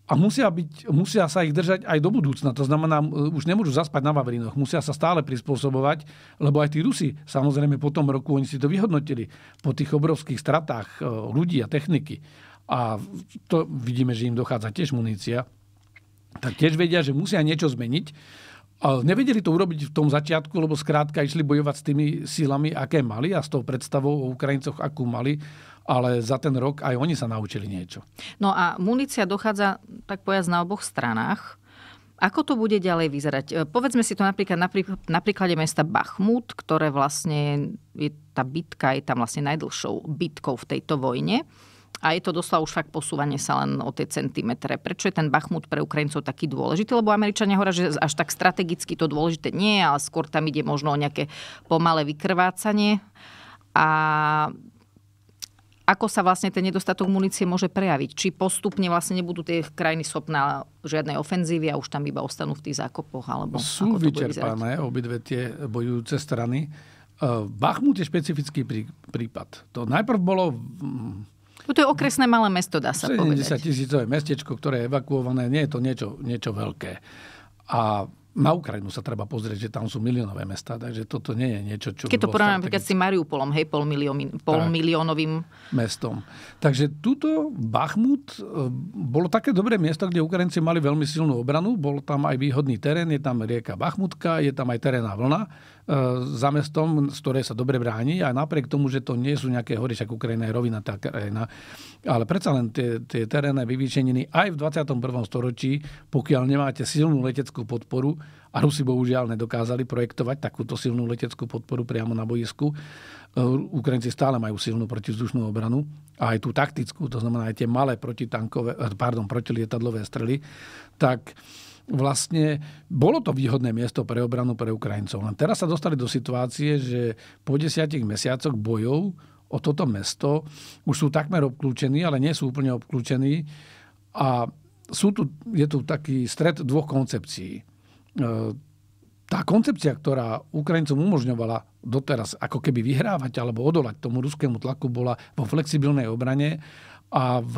a musia, byť, musia sa ich držať aj do budúcna. To znamená, už nemôžu zaspať na Vavrinoch. Musia sa stále prispôsobovať, lebo aj tí Rusi, samozrejme po tom roku, oni si to vyhodnotili po tých obrovských stratách e, ľudí a techniky. A to vidíme, že im dochádza tiež munícia. Tak tiež vedia, že musia niečo zmeniť. nevedeli to urobiť v tom začiatku, lebo skrátka išli bojovať s tými sílami, aké mali a s tou predstavou o Ukrajincoch, akú mali ale za ten rok aj oni sa naučili niečo. No a munícia dochádza, tak povedať, na oboch stranách. Ako to bude ďalej vyzerať? E, povedzme si to napríklad na príklade mesta Bachmut, ktoré vlastne je tá bitka je tam vlastne najdlhšou bitkou v tejto vojne. A je to doslova už fakt posúvanie sa len o tie centimetre. Prečo je ten Bachmut pre Ukrajincov taký dôležitý? Lebo Američania hovoria, že až tak strategicky to dôležité nie ale skôr tam ide možno o nejaké pomalé vykrvácanie. A ako sa vlastne ten nedostatok munície môže prejaviť? Či postupne vlastne nebudú tie krajiny schopná žiadnej ofenzívy a už tam iba ostanú v tých zákopoch? Alebo Sú ako vyčerpané obidve tie bojujúce strany. E, Bachmut je špecifický prípad. To najprv bolo... Mm, to je okresné malé mesto, dá sa 70 povedať. 70 tisícové mestečko, ktoré je evakuované. Nie je to niečo, niečo veľké. A na Ukrajinu sa treba pozrieť, že tam sú miliónové mesta, takže toto nie je niečo, čo... Keď to porovnáme napríklad s Mariupolom, hej, pol, milión, pol tak, miliónovým... Mestom. Takže túto Bachmut e, bolo také dobré miesto, kde Ukrajinci mali veľmi silnú obranu, bol tam aj výhodný terén, je tam rieka Bachmutka, je tam aj terénna vlna, E, za mestom, z ktoré sa dobre bráni a napriek tomu, že to nie sú nejaké hory, však Ukrajina je tá krajina, ale predsa len tie, tie terénne vyvýšeniny aj v 21. storočí, pokiaľ nemáte silnú leteckú podporu, a Rusi bohužiaľ nedokázali projektovať takúto silnú leteckú podporu priamo na boisku. E, Ukrajinci stále majú silnú protizdušnú obranu a aj tú taktickú, to znamená aj tie malé protitankové, pardon, protilietadlové strely, tak vlastne bolo to výhodné miesto pre obranu pre Ukrajincov. Len teraz sa dostali do situácie, že po desiatich mesiacoch bojov o toto mesto už sú takmer obklúčení, ale nie sú úplne obklúčení. A sú tu, je tu taký stred dvoch koncepcií. E, tá koncepcia, ktorá Ukrajincom umožňovala doteraz ako keby vyhrávať alebo odolať tomu ruskému tlaku, bola vo flexibilnej obrane a v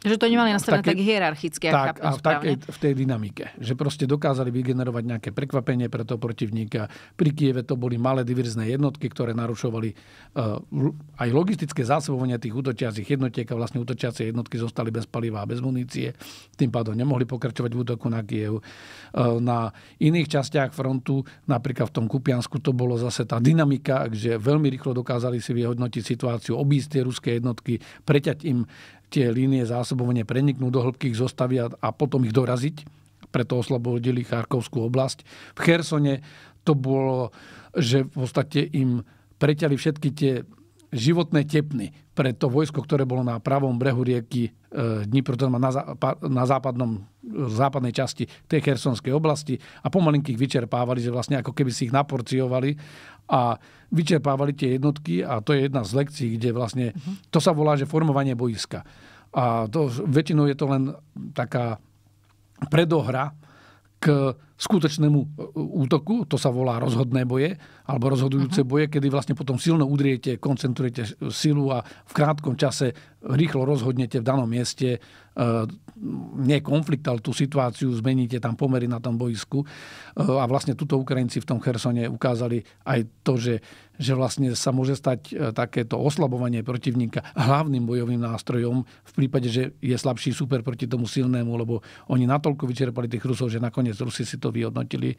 že to nemali nastavené tak hierarchicky, tak, a v, takej, v tej dynamike. Že proste dokázali vygenerovať nejaké prekvapenie pre toho protivníka. Pri Kieve to boli malé diverzné jednotky, ktoré narušovali uh, aj logistické zásobovanie tých útočiacich jednotiek a vlastne útočiace jednotky zostali bez paliva a bez munície. Tým pádom nemohli pokračovať v útoku na Kiev. Uh, na iných častiach frontu, napríklad v tom Kupiansku, to bolo zase tá dynamika, že veľmi rýchlo dokázali si vyhodnotiť situáciu, obísť tie ruské jednotky, preťať im tie línie zásobovania preniknú do hĺbkých zostavia a potom ich doraziť. Preto oslobodili Charkovskú oblasť. V Chersone to bolo, že v podstate im preťali všetky tie životné tepny pre to vojsko, ktoré bolo na pravom brehu rieky e, Dnipro, na, na západnom, e, západnej časti tej Chersonskej oblasti a pomalinky ich vyčerpávali, že vlastne ako keby si ich naporciovali a vyčerpávali tie jednotky a to je jedna z lekcií, kde vlastne mhm. to sa volá, že formovanie boiska. A to, väčšinou je to len taká predohra k skutočnému e, útoku, to sa volá rozhodné boje, alebo rozhodujúce uh-huh. boje, kedy vlastne potom silno udriete, koncentrujete silu a v krátkom čase rýchlo rozhodnete v danom mieste, e, nie konflikt, ale tú situáciu, zmeníte tam pomery na tom boisku. E, a vlastne tuto Ukrajinci v tom Chersone ukázali aj to, že, že vlastne sa môže stať takéto oslabovanie protivníka hlavným bojovým nástrojom v prípade, že je slabší super proti tomu silnému, lebo oni natoľko vyčerpali tých Rusov, že nakoniec Rusi si to to vyhodnotili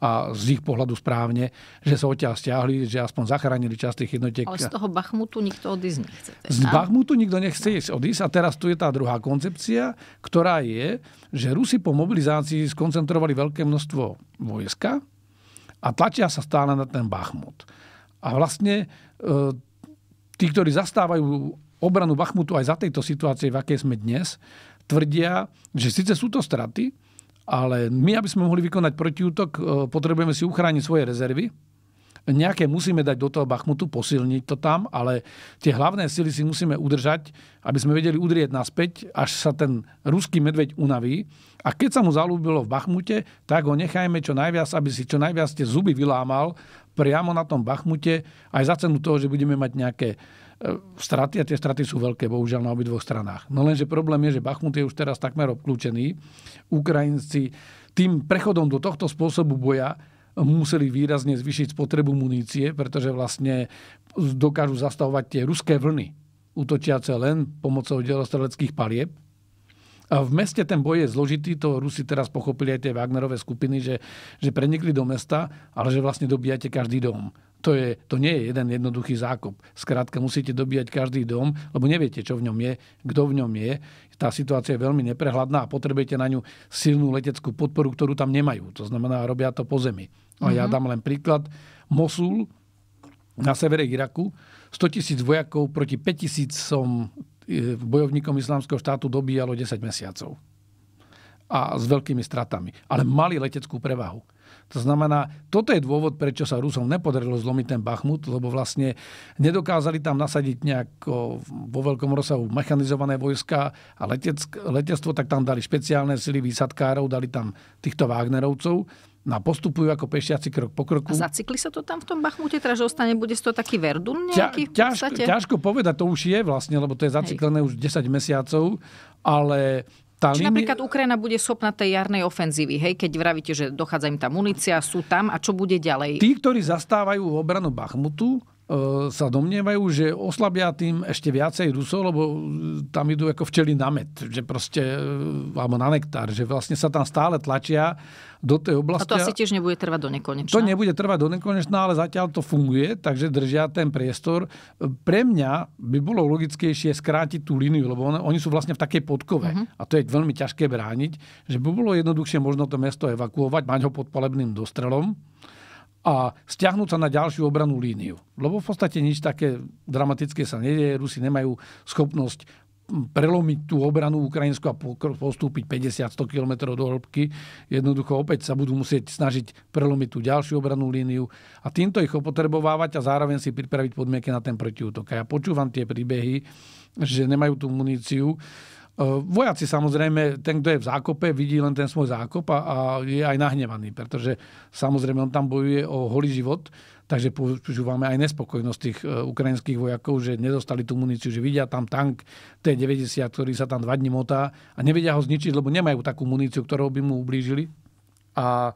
a z ich pohľadu správne, že sa odtiaľ stiahli, že aspoň zachránili časť tých jednotiek. Ale z toho Bachmutu nikto odísť nechce. Z Z Bachmutu nikto nechce odísť a teraz tu je tá druhá koncepcia, ktorá je, že Rusi po mobilizácii skoncentrovali veľké množstvo vojska a tlačia sa stále na ten Bachmut. A vlastne e, tí, ktorí zastávajú obranu Bachmutu aj za tejto situácie, v akej sme dnes, tvrdia, že síce sú to straty, ale my, aby sme mohli vykonať protiútok, e, potrebujeme si uchrániť svoje rezervy. Nejaké musíme dať do toho Bachmutu, posilniť to tam, ale tie hlavné sily si musíme udržať, aby sme vedeli udrieť naspäť, až sa ten ruský medveď unaví. A keď sa mu zalúbilo v Bachmute, tak ho nechajme čo najviac, aby si čo najviac tie zuby vylámal priamo na tom Bachmute, aj za cenu toho, že budeme mať nejaké straty a tie straty sú veľké, bohužiaľ, na obidvoch stranách. No lenže problém je, že Bachmut je už teraz takmer obklúčený. Ukrajinci tým prechodom do tohto spôsobu boja museli výrazne zvyšiť spotrebu munície, pretože vlastne dokážu zastavovať tie ruské vlny, útočiace len pomocou dielostreleckých palieb, a v meste ten boj je zložitý, to Rusi teraz pochopili aj tie Wagnerové skupiny, že, že prenikli do mesta, ale že vlastne dobíjate každý dom. To, je, to nie je jeden jednoduchý zákop. Skrátka, musíte dobíjať každý dom, lebo neviete, čo v ňom je, kto v ňom je. Tá situácia je veľmi neprehľadná a potrebujete na ňu silnú leteckú podporu, ktorú tam nemajú. To znamená, robia to po zemi. A ja mhm. dám len príklad. Mosul na severe Iraku, 100 tisíc vojakov proti 5 tisícom Eh, bojovníkom islamského štátu dobíjalo 10 mesiacov. A s veľkými stratami. Ale mali leteckú prevahu. To znamená, toto je dôvod, prečo sa Rusom nepodarilo zlomiť ten Bachmut, lebo vlastne nedokázali tam nasadiť nejako vo veľkom rozsahu mechanizované vojska a letectvo, tak tam dali špeciálne sily výsadkárov, dali tam týchto Wagnerovcov No a postupujú ako pešiaci krok po kroku. A zacikli sa to tam v tom Bachmute, teda že ostane, bude to taký verdun nejaký Ťa, ťažko, ťažko povedať, to už je vlastne, lebo to je zaciklené Hej. už 10 mesiacov, ale tá Či napríklad Ukrajina bude schopná tej jarnej ofenzívy, hej, keď vravíte, že dochádza im tá munícia, sú tam a čo bude ďalej? Tí, ktorí zastávajú obranu Bachmutu, E, sa domnievajú, že oslabia tým ešte viacej Rusov, lebo e, tam idú ako včeli na med, že proste, e, alebo na nektár, že vlastne sa tam stále tlačia do tej oblasti. A to asi tiež nebude trvať do nekonečna. To nebude trvať do nekonečna, ale zatiaľ to funguje, takže držia ten priestor. Pre mňa by bolo logickejšie skrátiť tú líniu, lebo on, oni sú vlastne v takej podkove uh-huh. a to je veľmi ťažké brániť, že by bolo jednoduchšie možno to mesto evakuovať, mať ho pod palebným dostrelom, a stiahnuť sa na ďalšiu obranú líniu. Lebo v podstate nič také dramatické sa nedieje. Rusi nemajú schopnosť prelomiť tú obranu Ukrajinsku a postúpiť 50-100 km do hĺbky. Jednoducho opäť sa budú musieť snažiť prelomiť tú ďalšiu obranú líniu a týmto ich opotrebovávať a zároveň si pripraviť podmienky na ten protiútok. A ja počúvam tie príbehy, že nemajú tú muníciu. E, vojaci samozrejme, ten, kto je v zákope, vidí len ten svoj zákop a, a je aj nahnevaný, pretože samozrejme on tam bojuje o holý život, takže počúvame aj nespokojnosť tých e, ukrajinských vojakov, že nedostali tú muníciu, že vidia tam tank T-90, ktorý sa tam dva dní motá a nevedia ho zničiť, lebo nemajú takú muníciu, ktorou by mu ublížili a e,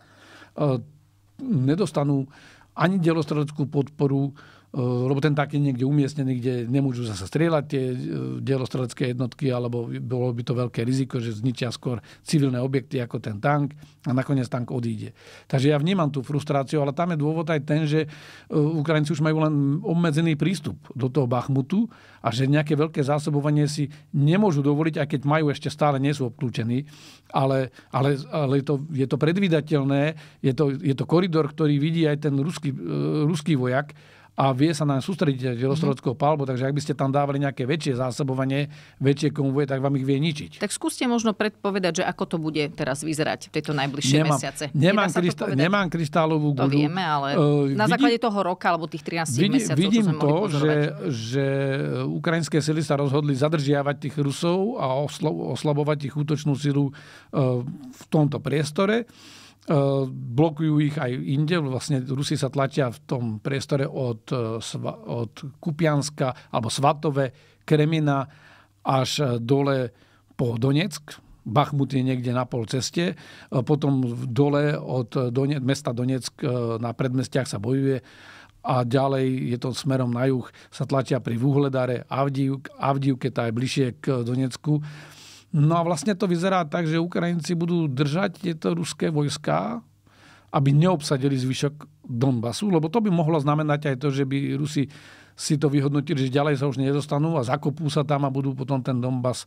nedostanú ani delostrodeckú podporu, E, lebo ten tak je niekde umiestnený, kde nemôžu zase strieľať tie e, dielostrelecké jednotky, alebo bolo by to veľké riziko, že zničia skôr civilné objekty ako ten tank a nakoniec tank odíde. Takže ja vnímam tú frustráciu, ale tam je dôvod aj ten, že e, Ukrajinci už majú len obmedzený prístup do toho Bachmutu a že nejaké veľké zásobovanie si nemôžu dovoliť, aj keď majú ešte stále nie sú obklúčení, ale, ale, ale je, to, je to predvídateľné, je to, je to koridor, ktorý vidí aj ten ruský, ruský vojak, a vie sa nám sústrediť rozstrockov mhm. palbu, takže ak by ste tam dávali nejaké väčšie zásobovanie, väčšie konvoje, tak vám ich vie ničiť. Tak skúste možno predpovedať, že ako to bude teraz vyzerať v tejto najbližšie nemám, mesiace. Nemám, krysta- nemám kristálovú gulu. To vieme, ale uh, na vidí, základe toho roka alebo tých 13 vidí, mesiacov, Vidím to, že, že e, ukrajinské sily sa rozhodli zadržiavať tých Rusov a oslo- oslabovať ich útočnú silu uh, v tomto priestore. E, blokujú ich aj inde. Vlastne Rusi sa tlačia v tom priestore od, e, od Kupianska alebo Svatove, Kremina až e, dole po Donetsk. Bachmut je niekde na pol ceste. Potom dole od Donie- mesta Donetsk na predmestiach sa bojuje a ďalej je to smerom na juh, sa tlačia pri Vuhledare, Avdiuk, Avdiuk je bližšie k Donecku No a vlastne to vyzerá tak, že Ukrajinci budú držať tieto ruské vojská, aby neobsadili zvyšok Donbasu, lebo to by mohlo znamenať aj to, že by Rusi si to vyhodnotili, že ďalej sa už nedostanú a zakopú sa tam a budú potom ten Donbas e,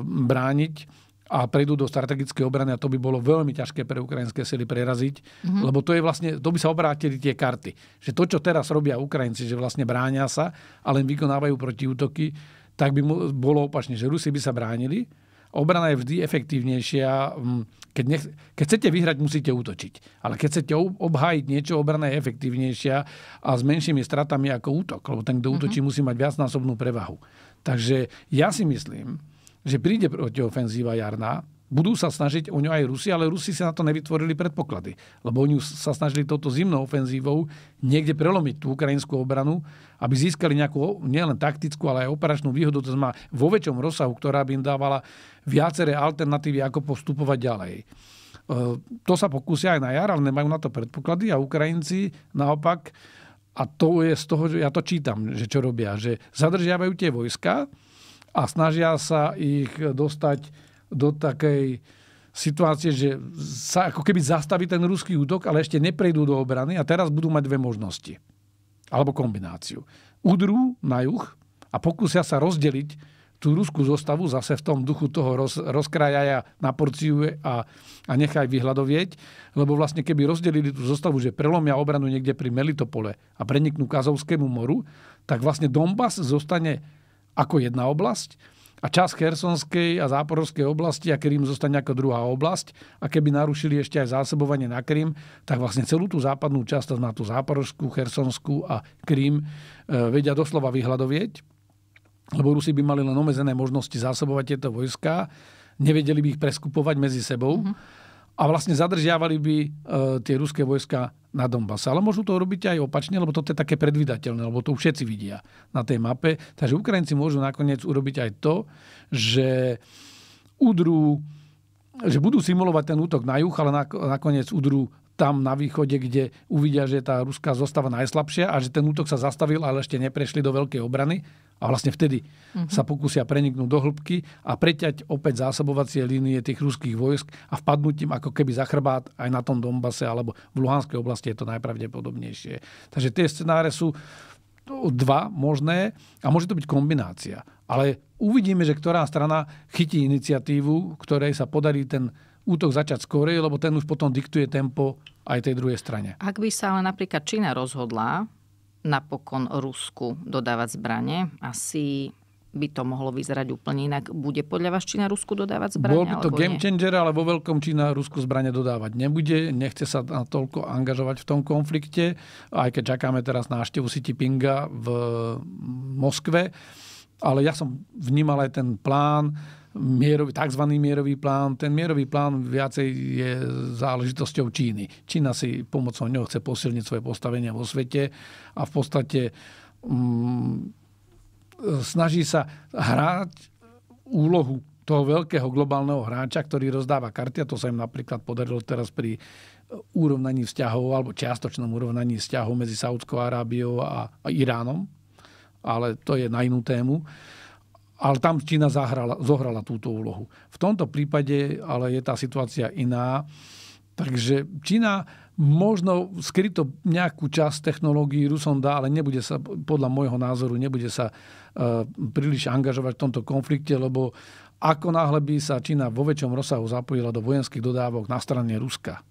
brániť a prejdú do strategickej obrany a to by bolo veľmi ťažké pre ukrajinské sily preraziť, mm-hmm. lebo to je vlastne, to by sa obrátili tie karty. Že to, čo teraz robia Ukrajinci, že vlastne bránia sa a len vykonávajú protiútoky, tak by bolo opačne, že Rusi by sa bránili. Obrana je vždy efektívnejšia. Mm, keď, nech, keď chcete vyhrať, musíte útočiť. Ale keď chcete obhájiť niečo, obrana je efektívnejšia a s menšími stratami ako útok. Lebo ten, kto mhm. útočí, musí mať viacnásobnú prevahu. Takže ja si myslím, že príde protiofenzíva jarná, budú sa snažiť o ňu aj Rusi, ale Rusi si na to nevytvorili predpoklady. Lebo oni sa snažili touto zimnou ofenzívou niekde prelomiť tú ukrajinskú obranu, aby získali nejakú nielen taktickú, ale aj operačnú výhodu, to znamená vo väčšom rozsahu, ktorá by im dávala viaceré alternatívy, ako postupovať ďalej. E, to sa pokúsia aj na jar, ale nemajú na to predpoklady a Ukrajinci naopak, a to je z toho, že ja to čítam, že čo robia, že zadržiavajú tie vojska a snažia sa ich dostať do takej situácie, že sa ako keby zastaví ten ruský útok, ale ešte neprejdú do obrany a teraz budú mať dve možnosti. Alebo kombináciu. Udrú na juh a pokúsia sa rozdeliť tú ruskú zostavu zase v tom duchu toho roz, rozkrajaja na porciu a, a nechaj vyhľadovieť, lebo vlastne keby rozdelili tú zostavu, že prelomia obranu niekde pri Melitopole a preniknú Kazovskému moru, tak vlastne Donbass zostane ako jedna oblasť a čas Chersonskej a Záporovskej oblasti a Krym zostane ako druhá oblasť. A keby narušili ešte aj zásobovanie na Krym, tak vlastne celú tú západnú časť, na tú Záporovskú, Chersonskú a Krym, e, vedia doslova vyhľadovieť, lebo Rusi by mali len omezené možnosti zásobovať tieto vojská, nevedeli by ich preskupovať medzi sebou. Mhm. A vlastne zadržiavali by e, tie ruské vojska na Donbass. Ale môžu to robiť aj opačne, lebo to je také predvydateľné, lebo to všetci vidia na tej mape. Takže Ukrajinci môžu nakoniec urobiť aj to, že udrú že budú simulovať ten útok na juh, ale nakoniec udrú tam na východe, kde uvidia, že tá ruská zostava najslabšia a že ten útok sa zastavil, ale ešte neprešli do veľkej obrany a vlastne vtedy uh-huh. sa pokúsia preniknúť do hĺbky a preťať opäť zásobovacie línie tých ruských vojsk a vpadnúť im ako keby za chrbát aj na tom Dombase alebo v Luhanskej oblasti je to najpravdepodobnejšie. Takže tie scenáre sú dva možné a môže to byť kombinácia. Ale uvidíme, že ktorá strana chytí iniciatívu, ktorej sa podarí ten útok začať skorej, lebo ten už potom diktuje tempo aj tej druhej strane. Ak by sa ale napríklad Čína rozhodla, napokon Rusku dodávať zbranie. Asi by to mohlo vyzerať úplne inak. Bude podľa vás Čína Rusku dodávať zbranie? Bol by to game changer, ale vo veľkom Čína Rusku zbranie dodávať nebude. Nechce sa toľko angažovať v tom konflikte, aj keď čakáme teraz návštevu Xi Jinpinga v Moskve. Ale ja som vnímal aj ten plán, mierový, tzv. mierový plán. Ten mierový plán viacej je záležitosťou Číny. Čína si pomocou neho chce posilniť svoje postavenie vo svete a v podstate mm, snaží sa hrať úlohu toho veľkého globálneho hráča, ktorý rozdáva karty, a to sa im napríklad podarilo teraz pri úrovnaní vzťahov alebo čiastočnom úrovnaní vzťahov medzi Saudskou Arábiou a, a Iránom, ale to je na inú tému. Ale tam Čína zahrala, zohrala túto úlohu. V tomto prípade ale je tá situácia iná. Takže Čína možno skryto nejakú časť technológií Rusom dá, ale nebude sa, podľa môjho názoru, nebude sa e, príliš angažovať v tomto konflikte, lebo ako náhle by sa Čína vo väčšom rozsahu zapojila do vojenských dodávok na strane Ruska,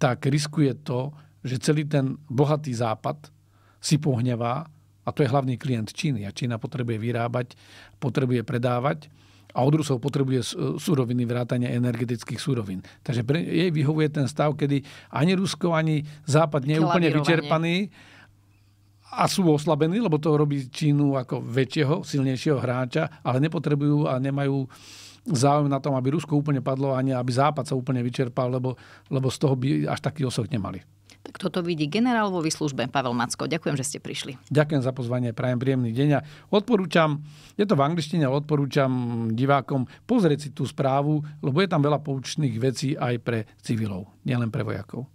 tak riskuje to, že celý ten bohatý západ si pohnevá a to je hlavný klient Číny. A Čína potrebuje vyrábať, potrebuje predávať a od Rusov potrebuje e, suroviny, vrátania energetických surovín. Takže pre jej vyhovuje ten stav, kedy ani Rusko, ani Západ nie je úplne vyčerpaný a sú oslabení, lebo to robí Čínu ako väčšieho, silnejšieho hráča, ale nepotrebujú a nemajú záujem na tom, aby Rusko úplne padlo, ani aby Západ sa úplne vyčerpal, lebo, lebo z toho by až taký osoch nemali. Tak toto vidí generál vo výslužbe Pavel Macko. Ďakujem, že ste prišli. Ďakujem za pozvanie, prajem príjemný deň a odporúčam, je to v angličtine, odporúčam divákom pozrieť si tú správu, lebo je tam veľa poučných vecí aj pre civilov, nielen pre vojakov.